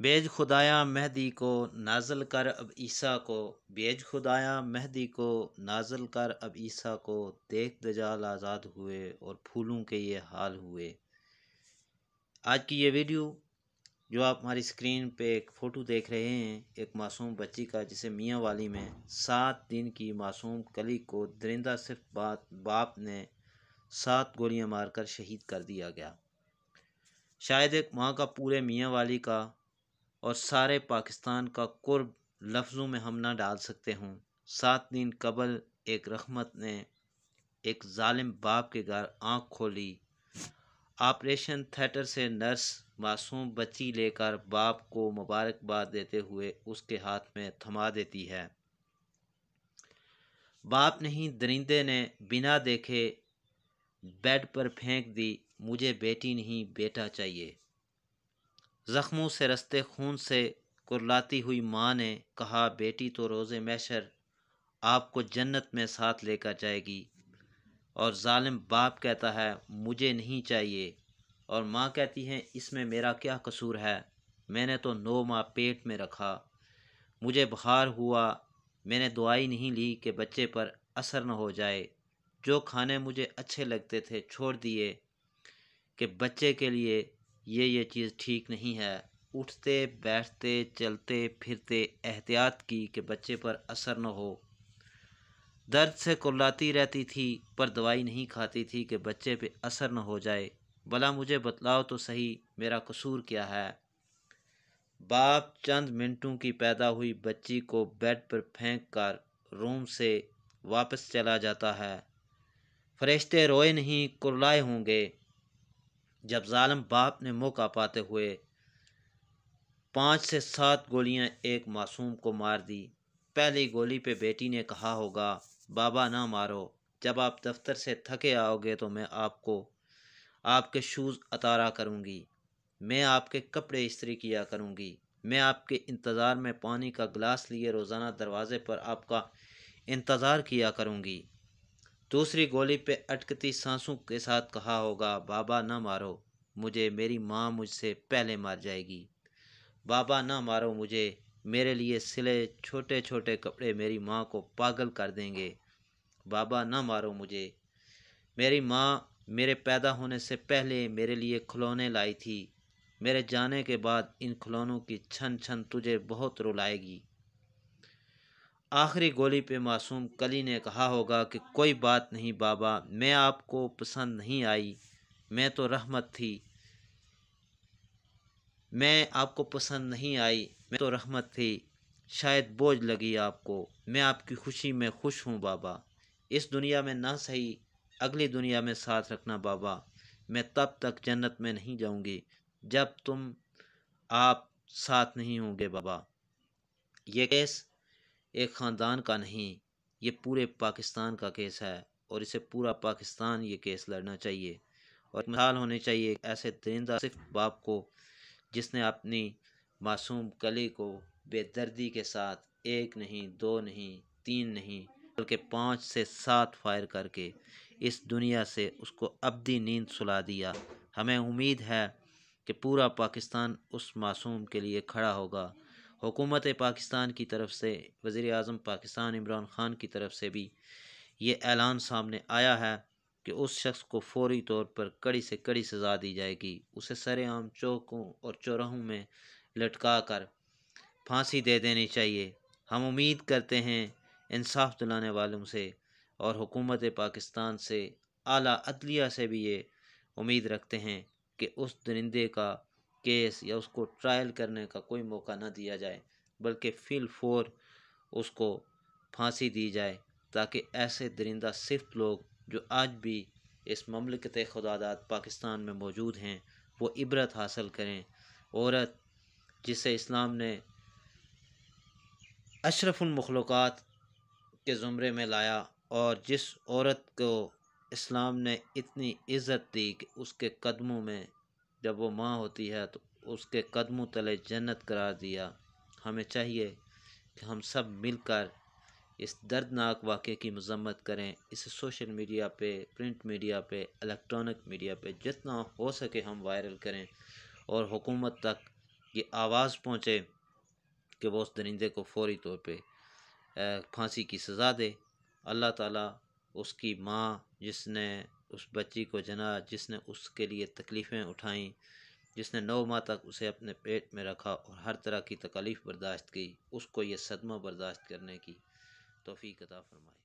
beige खुदाया महदी को नाजल कर अब ईसा को बेज खुदाया महदी को नाजल कर अब ईसा को देख दजाल आज़ाद हुए और फूलों के ये हाल हुए आज की ये वीडियो जो आप हमारी स्क्रीन पे एक फ़ोटो देख रहे हैं एक मासूम बच्ची का जिसे मियाँ वाली में सात दिन की मासूम कली को दरिंदा सिर्फ बात बाप ने सात गोलियां मारकर शहीद कर दिया गया शायद एक माँ का पूरे मियाँ वाली का और सारे पाकिस्तान का कुर्ब लफ्ज़ों में हम ना डाल सकते हों सात दिन कबल एक रहमत ने एक ालिम बाप के घर आँख खोली ऑपरेशन थिएटर से नर्स मासूम बच्ची लेकर बाप को मुबारकबाद देते हुए उसके हाथ में थमा देती है बाप नहीं दरिंदे ने बिना देखे बेड पर फेंक दी मुझे बेटी नहीं बेटा चाहिए ज़ख्मों से रस्ते खून से कुर्लाती हुई माँ ने कहा बेटी तो रोज़ मैशर आपको जन्नत में साथ लेकर जाएगी और ालिम बाप कहता है मुझे नहीं चाहिए और माँ कहती हैं इसमें मेरा क्या कसूर है मैंने तो नौ माह पेट में रखा मुझे बुखार हुआ मैंने दुआई नहीं ली कि बच्चे पर असर न हो जाए जो खाने मुझे अच्छे लगते थे छोड़ दिए कि बच्चे के लिए ये ये चीज़ ठीक नहीं है उठते बैठते चलते फिरते एहतियात की कि बच्चे पर असर न हो दर्द से कुल्लाती रहती थी पर दवाई नहीं खाती थी कि बच्चे पे असर न हो जाए भला मुझे बतलाओ तो सही मेरा कसूर क्या है बाप चंद मिनटों की पैदा हुई बच्ची को बेड पर फेंक कर रूम से वापस चला जाता है फरिश्ते रोए नहीं कुरलाए होंगे जब ालम बाप ने मौका पाते हुए पाँच से सात गोलियां एक मासूम को मार दी पहली गोली पे बेटी ने कहा होगा बाबा ना मारो जब आप दफ्तर से थके आओगे तो मैं आपको आपके शूज़ अतारा करूँगी मैं आपके कपड़े इस्त्री किया करूँगी मैं आपके इंतज़ार में पानी का गिलास लिए रोज़ाना दरवाज़े पर आपका इंतज़ार किया करूँगी दूसरी गोली पे अटकती सांसों के साथ कहा होगा बाबा ना मारो मुझे मेरी माँ मुझसे पहले मार जाएगी बाबा ना मारो मुझे मेरे लिए सिले छोटे छोटे कपड़े मेरी माँ को पागल कर देंगे बाबा ना मारो मुझे मेरी माँ मेरे पैदा होने से पहले मेरे लिए खिलौने लाई थी मेरे जाने के बाद इन खिलौनों की छन छन तुझे बहुत रुलाएगी आखिरी गोली पे मासूम कली ने कहा होगा कि कोई बात नहीं बाबा मैं आपको पसंद नहीं आई मैं तो रहमत थी मैं आपको पसंद नहीं आई मैं तो रहमत थी शायद बोझ लगी आपको मैं आपकी खुशी में खुश हूँ बाबा इस दुनिया में ना सही अगली दुनिया में साथ रखना बाबा मैं तब तक जन्नत में नहीं जाऊँगी जब तुम आप साथ नहीं होंगे बाबा ये केस एक ख़ानदान का नहीं ये पूरे पाकिस्तान का केस है और इसे पूरा पाकिस्तान ये केस लड़ना चाहिए और मिसाल होने चाहिए ऐसे दरिंदा सिर्फ बाप को जिसने अपनी मासूम कली को बेदर्दी के साथ एक नहीं दो नहीं तीन नहीं बल्कि पाँच से सात फायर करके इस दुनिया से उसको अबदी नींद सुला दिया हमें उम्मीद है कि पूरा पाकिस्तान उस मासूम के लिए खड़ा होगा हुकूमत पाकिस्तान की तरफ से वज़ी अजम पाकिस्तान इमरान ख़ान की तरफ से भी ये ऐलान सामने आया है कि उस शख्स को फौरी तौर पर कड़ी से कड़ी सज़ा दी जाएगी उसे सरेआम चौकों और चौराहों में लटका कर फांसी दे देनी चाहिए हम उम्मीद करते हैं इंसाफ दिलाने वालों से और हुकूमत पाकिस्तान से आला अदलिया से भी ये उम्मीद रखते हैं कि उस दरिंदे का केस या उसको ट्रायल करने का कोई मौका ना दिया जाए बल्कि फिल फोर उसको फांसी दी जाए ताकि ऐसे दरिंदा सिर्फ लोग जो आज भी इस ममलिकत खुदादात पाकिस्तान में मौजूद हैं वो इबरत हासिल करें औरत जिसे इस्लाम ने अशरफुलमखलूक़ात के ज़ुमरे में लाया और जिस औरत को इस्लाम ने इतनी इज़्ज़त दी कि उसके कदमों में जब वो माँ होती है तो उसके कदमों तले जन्नत करार दिया हमें चाहिए कि हम सब मिलकर इस दर्दनाक वाक़े की मजम्मत करें इसे सोशल मीडिया पे प्रिंट मीडिया पे इलेक्ट्रॉनिक मीडिया पे जितना हो सके हम वायरल करें और हुकूमत तक ये आवाज़ पहुँचे कि वो उस दरिंदे को फौरी तौर पे फांसी की सज़ा दे अल्लाह ताला उसकी माँ जिसने उस बच्ची को जना जिसने उसके लिए तकलीफ़ें उठाईं जिसने नौ माह तक उसे अपने पेट में रखा और हर तरह की तकलीफ़ बर्दाश्त की उसको ये सदमा बर्दाश्त करने की तोफ़ी कदा फरमाई